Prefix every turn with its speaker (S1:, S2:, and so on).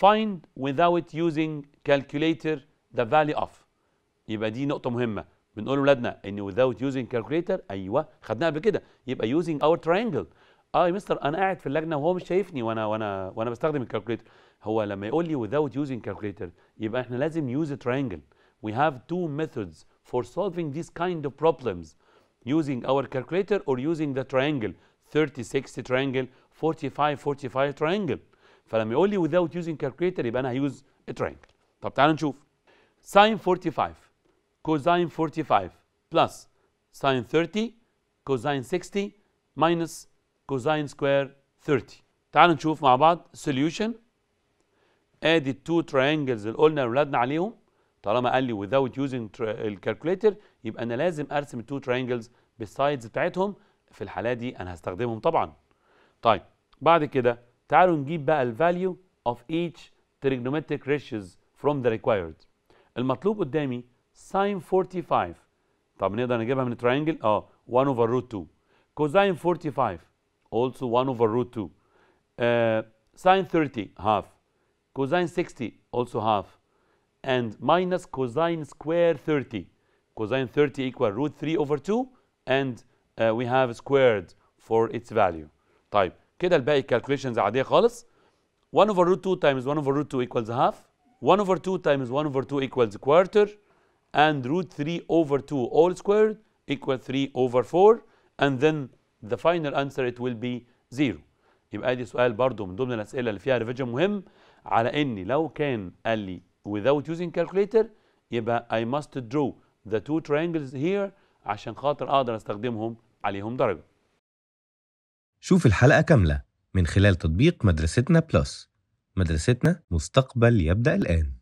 S1: find without using calculator the value of يبقى دي نقطة مهمة بنقول لأولادنا إن without using calculator أيوة خدناها قبل كده يبقى using our triangle اه يا مستر انا قاعد في اللجنة وهو مش شايفني وانا وانا وانا بستخدم الكالكوليتر هو لما يقول لي without using calculator يبقى احنا لازم use a triangle we have two methods for solving these kind of problems using our calculator or using the triangle 30 60 triangle 45 45 triangle فلما يقول لي without using calculator يبقى انا هيوز triangle طب تعال نشوف sin 45 cosine 45 plus sin 30 cosine 60 minus cosine square 30 تعال نشوف مع بعض solution ادي التو ترينجلز اللي قلنا لاولادنا عليهم طالما قال لي without using الكالكوليتر يبقى انا لازم ارسم التو ترينجلز بالسايدز بتاعتهم في الحاله دي انا هستخدمهم طبعا طيب بعد كده تعالوا نجيب بقى الفاليو of each trigonometric ratios from the required المطلوب قدامي sin 45 طب نقدر نجيبها من triangle اه 1 over root 2 cosine 45 also 1 over root 2 uh, sine 30 half cosine 60 also half and minus cosine square 30 cosine 30 equal root 3 over 2 and uh, we have squared for its value طيب كده الباقي كالكوليشنز عاديه خالص 1 over root 2 times 1 over root 2 equals half 1 over 2 times 1 over 2 equals quarter and root 3 over 2 all squared equals 3 over 4 and then the final answer it will be 0 يبقى ادي سؤال برضه من ضمن الاسئله اللي فيها ريفيجن مهم على ان لو كان قال لي without using calculator يبقى I must draw the two triangles here عشان خاطر اقدر استخدمهم عليهم درجه شوف الحلقة كاملة من خلال تطبيق مدرستنا بلس مدرستنا مستقبل يبدأ الآن